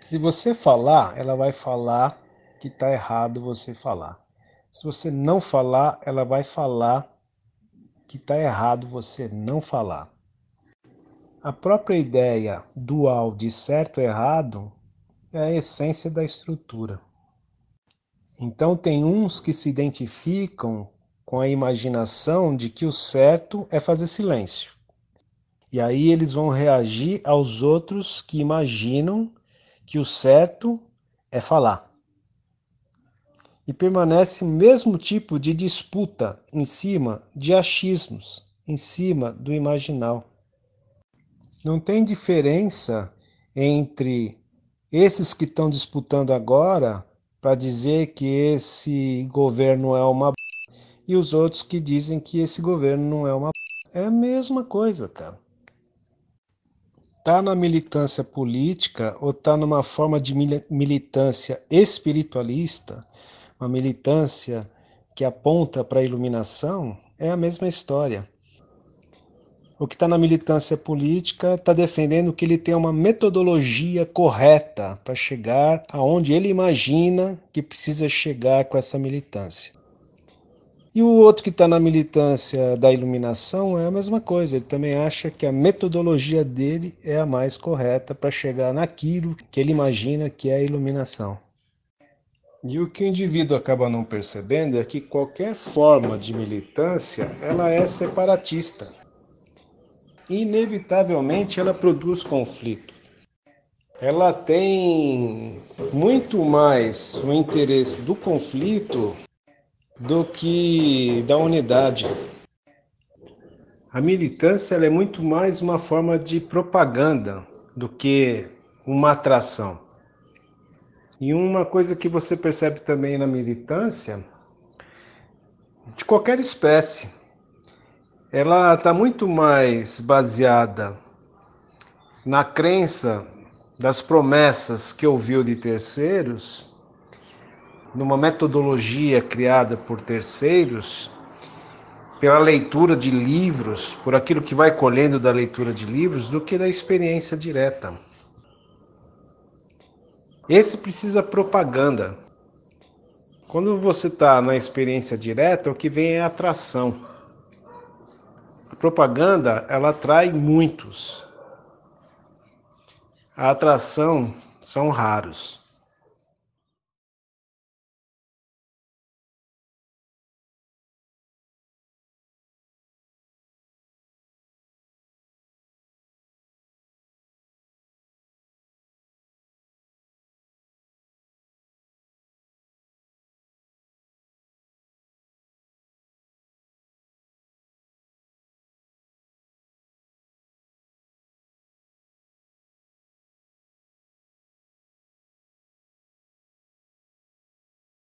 Se você falar, ela vai falar que está errado você falar. Se você não falar, ela vai falar que está errado você não falar. A própria ideia dual de certo e errado é a essência da estrutura. Então, tem uns que se identificam com a imaginação de que o certo é fazer silêncio. E aí eles vão reagir aos outros que imaginam que o certo é falar. E permanece o mesmo tipo de disputa em cima de achismos, em cima do imaginal. Não tem diferença entre esses que estão disputando agora para dizer que esse governo é uma b... e os outros que dizem que esse governo não é uma b... é a mesma coisa, cara tá na militância política ou tá numa forma de militância espiritualista, uma militância que aponta para a iluminação, é a mesma história. O que está na militância política está defendendo que ele tem uma metodologia correta para chegar aonde ele imagina que precisa chegar com essa militância. E o outro que está na militância da iluminação é a mesma coisa, ele também acha que a metodologia dele é a mais correta para chegar naquilo que ele imagina que é a iluminação. E o que o indivíduo acaba não percebendo é que qualquer forma de militância, ela é separatista. Inevitavelmente ela produz conflito. Ela tem muito mais o interesse do conflito do que da unidade. A militância é muito mais uma forma de propaganda do que uma atração. E uma coisa que você percebe também na militância, de qualquer espécie, ela está muito mais baseada na crença das promessas que ouviu de terceiros numa metodologia criada por terceiros, pela leitura de livros, por aquilo que vai colhendo da leitura de livros, do que da experiência direta. Esse precisa propaganda. Quando você está na experiência direta, o que vem é atração. A propaganda, ela atrai muitos. A atração são raros.